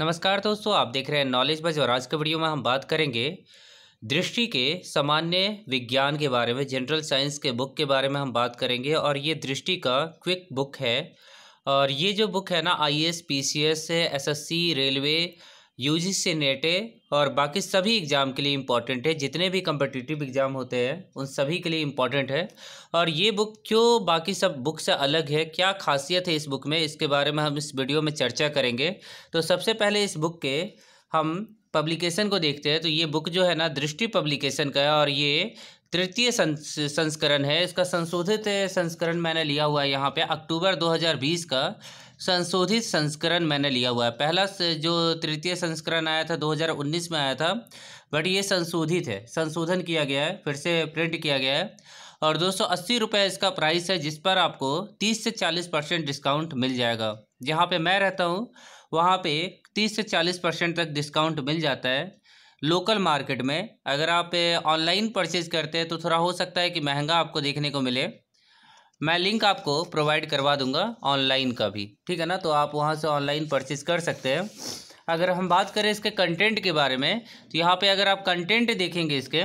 नमस्कार दोस्तों आप देख रहे हैं नॉलेज बज और आज के वीडियो में हम बात करेंगे दृष्टि के सामान्य विज्ञान के बारे में जनरल साइंस के बुक के बारे में हम बात करेंगे और ये दृष्टि का क्विक बुक है और ये जो बुक है ना I S P C S S S C railway यू से नेटे और बाकी सभी एग्ज़ाम के लिए इम्पॉर्टेंट है जितने भी कम्पटिटिव एग्ज़ाम होते हैं उन सभी के लिए इम्पॉर्टेंट है और ये बुक क्यों बाकी सब बुक से अलग है क्या खासियत है इस बुक में इसके बारे में हम इस वीडियो में चर्चा करेंगे तो सबसे पहले इस बुक के हम पब्लिकेशन को देखते हैं तो ये बुक जो है ना दृष्टि पब्लिकेशन का है और ये तृतीय संस्करण है इसका संशोधित संस्करण मैंने लिया हुआ है यहाँ पर अक्टूबर दो का संशोधित संस्करण मैंने लिया हुआ है पहला जो तृतीय संस्करण आया था 2019 में आया था बट ये संशोधित है संशोधन किया गया है फिर से प्रिंट किया गया है और दो सौ इसका प्राइस है जिस पर आपको तीस से चालीस परसेंट डिस्काउंट मिल जाएगा जहाँ पे मैं रहता हूँ वहाँ पे तीस से चालीस परसेंट तक डिस्काउंट मिल जाता है लोकल मार्केट में अगर आप ऑनलाइन परचेज़ करते हैं तो थोड़ा हो सकता है कि महंगा आपको देखने को मिले मैं लिंक आपको प्रोवाइड करवा दूंगा ऑनलाइन का भी ठीक है ना तो आप वहाँ से ऑनलाइन परचेज कर सकते हैं अगर हम बात करें इसके कंटेंट के बारे में तो यहाँ पे अगर आप कंटेंट देखेंगे इसके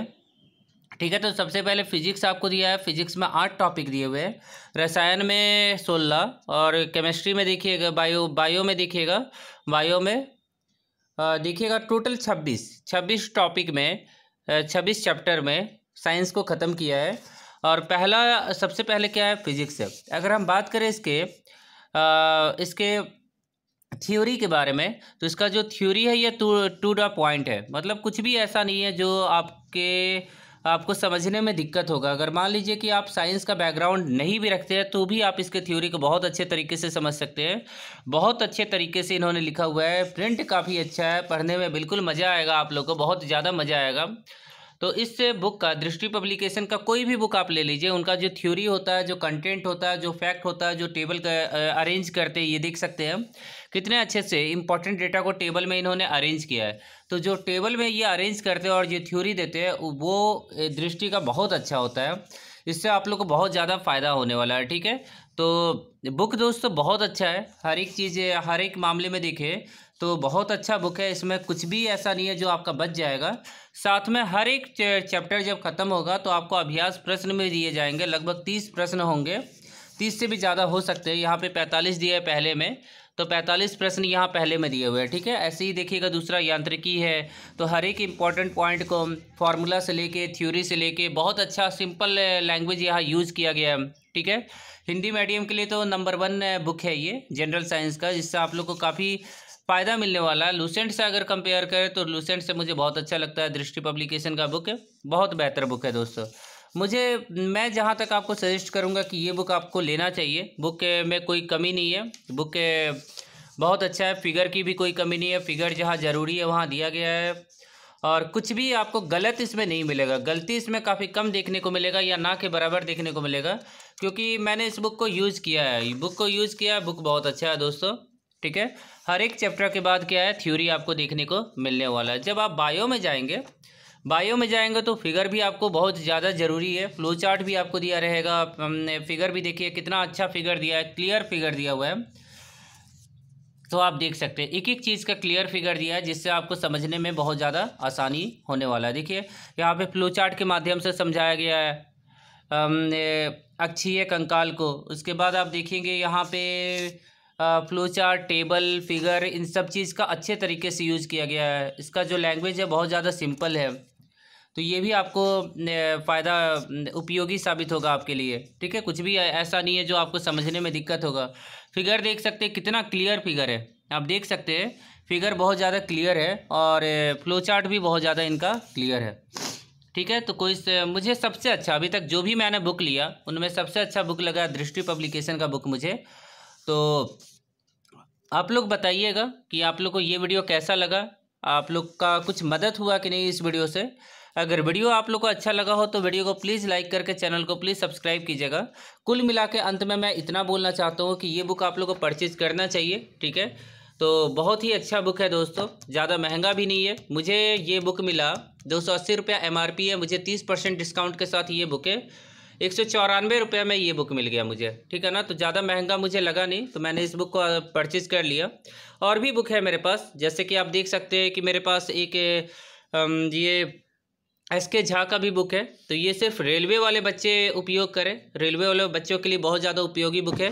ठीक है तो सबसे पहले फिजिक्स आपको दिया है फिजिक्स में आठ टॉपिक दिए हुए हैं रसायन में सोलह और केमिस्ट्री में देखिएगा बायो बायो में देखिएगा बायो में देखिएगा टोटल छब्बीस छब्बीस टॉपिक में छब्बीस चैप्टर में साइंस को ख़त्म किया है और पहला सबसे पहले क्या है फिजिक्स है अगर हम बात करें इसके आ, इसके थ्योरी के बारे में तो इसका जो थ्योरी है ये टू टू डा पॉइंट है मतलब कुछ भी ऐसा नहीं है जो आपके आपको समझने में दिक्कत होगा अगर मान लीजिए कि आप साइंस का बैकग्राउंड नहीं भी रखते हैं तो भी आप इसके थ्योरी को बहुत अच्छे तरीके से समझ सकते हैं बहुत अच्छे तरीके से इन्होंने लिखा हुआ है प्रिंट काफ़ी अच्छा है पढ़ने में बिल्कुल मज़ा आएगा आप लोग को बहुत ज़्यादा मज़ा आएगा तो इस बुक का दृष्टि पब्लिकेशन का कोई भी बुक आप ले लीजिए उनका जो थ्योरी होता है जो कंटेंट होता है जो फैक्ट होता है जो टेबल अरेंज करते हैं ये देख सकते हैं कितने अच्छे से इंपॉर्टेंट डेटा को टेबल में इन्होंने अरेंज किया है तो जो टेबल में ये अरेंज करते हैं और ये थ्योरी देते हैं वो दृष्टि का बहुत अच्छा होता है इससे आप लोग को बहुत ज़्यादा फ़ायदा होने वाला है ठीक है तो बुक दोस्तों बहुत अच्छा है हर एक चीज़ हर एक मामले में देखे तो बहुत अच्छा बुक है इसमें कुछ भी ऐसा नहीं है जो आपका बच जाएगा साथ में हर एक चैप्टर जब ख़त्म होगा तो आपको अभ्यास प्रश्न में दिए जाएंगे लगभग तीस प्रश्न होंगे तीस से भी ज़्यादा हो सकते हैं यहाँ पे पैंतालीस दिए पहले में तो 45 प्रश्न यहाँ पहले में दिए हुए हैं ठीक है ऐसे ही देखिएगा दूसरा यांत्रिकी है तो हर एक इम्पॉर्टेंट पॉइंट को फार्मूला से लेके थ्योरी से लेके बहुत अच्छा सिंपल लैंग्वेज यहाँ यूज़ किया गया है ठीक है हिंदी मीडियम के लिए तो नंबर वन बुक है ये जनरल साइंस का जिससे आप लोग को काफ़ी फ़ायदा मिलने वाला है लूसेंट से अगर कंपेयर करें तो लूसेंट से मुझे बहुत अच्छा लगता है दृष्टि पब्लिकेशन का बुक है बहुत बेहतर बुक है दोस्तों मुझे मैं जहाँ तक आपको सजेस्ट करूँगा कि ये बुक आपको लेना चाहिए बुक में कोई कमी नहीं है बुक बहुत अच्छा है फिगर की भी कोई कमी नहीं है फिगर जहाँ ज़रूरी है वहाँ दिया गया है और कुछ भी आपको गलत इसमें नहीं मिलेगा गलती इसमें काफ़ी कम देखने को मिलेगा या ना के बराबर देखने को मिलेगा क्योंकि मैंने इस बुक को यूज़ किया है बुक को यूज़ किया है बुक बहुत अच्छा है दोस्तों ठीक है हर एक चैप्टर के बाद क्या है थ्योरी आपको देखने को मिलने वाला है जब आप बायो में जाएंगे बायो में जाएंगे तो फिगर भी आपको बहुत ज़्यादा ज़रूरी है फ्लो चार्ट भी आपको दिया रहेगा हमने फिगर भी देखिए कितना अच्छा फिगर दिया है क्लियर फिगर दिया हुआ है तो आप देख सकते हैं एक एक चीज़ का क्लियर फिगर दिया है जिससे आपको समझने में बहुत ज़्यादा आसानी होने वाला है देखिए यहाँ पे फ्लो चार्ट के माध्यम से समझाया गया है अक्षीय कंकाल को उसके बाद आप देखेंगे यहाँ पे फ्लो चार्ट टेबल फिगर इन सब चीज़ का अच्छे तरीके से यूज़ किया गया है इसका जो लैंग्वेज है बहुत ज़्यादा सिंपल है तो ये भी आपको फ़ायदा उपयोगी साबित होगा आपके लिए ठीक है कुछ भी ऐसा नहीं है जो आपको समझने में दिक्कत होगा फिगर देख सकते हैं कितना क्लियर फिगर है आप देख सकते हैं फिगर बहुत ज़्यादा क्लियर है और फ्लो चार्ट भी बहुत ज़्यादा इनका क्लियर है ठीक है तो कोई मुझे सबसे अच्छा अभी तक जो भी मैंने बुक लिया उनमें सबसे अच्छा बुक लगा दृष्टि पब्लिकेशन का बुक मुझे तो आप लोग बताइएगा कि आप लोग को ये वीडियो कैसा लगा आप लोग का कुछ मदद हुआ कि नहीं इस वीडियो से अगर वीडियो आप लोग को अच्छा लगा हो तो वीडियो को प्लीज़ लाइक करके चैनल को प्लीज़ सब्सक्राइब कीजिएगा कुल मिला के अंत में मैं इतना बोलना चाहता हूँ कि ये बुक आप लोग को परचेज़ करना चाहिए ठीक है तो बहुत ही अच्छा बुक है दोस्तों ज़्यादा महंगा भी नहीं है मुझे ये बुक मिला दो सौ अस्सी रुपया एम आर पी है मुझे तीस परसेंट डिस्काउंट के साथ ये बुक है एक सौ चौरानवे रुपये में ये बुक मिल गया मुझे ठीक है ना तो ज़्यादा महंगा मुझे लगा नहीं तो मैंने इस बुक को परचेज़ कर लिया और भी बुक है मेरे पास जैसे कि आप देख सकते हैं कि मेरे पास एक ये एस के झा का भी बुक है तो ये सिर्फ रेलवे वाले बच्चे उपयोग करें रेलवे वाले बच्चों के लिए बहुत ज़्यादा उपयोगी बुक है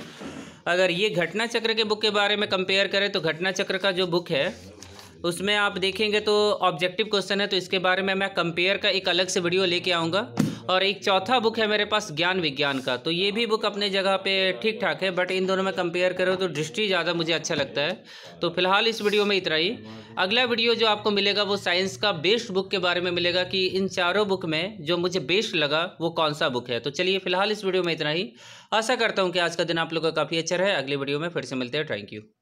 अगर ये घटना चक्र के बुक के बारे में कंपेयर करें तो घटना चक्र का जो बुक है उसमें आप देखेंगे तो ऑब्जेक्टिव क्वेश्चन है तो इसके बारे में मैं कंपेयर का एक अलग से वीडियो लेके आऊँगा और एक चौथा बुक है मेरे पास ज्ञान विज्ञान का तो ये भी बुक अपने जगह पे ठीक ठाक है बट इन दोनों में कंपेयर करो तो दृष्टि ज़्यादा मुझे अच्छा लगता है तो फिलहाल इस वीडियो में इतना ही अगला वीडियो जो आपको मिलेगा वो साइंस का बेस्ट बुक के बारे में मिलेगा कि इन चारों बुक में जो मुझे बेस्ट लगा वो कौन सा बुक है तो चलिए फिलहाल इस वीडियो में इतना ही आशा करता हूँ कि आज का दिन आप लोग का काफ़ी अच्छा रहे अगले वीडियो में फिर से मिलते हैं थैंक यू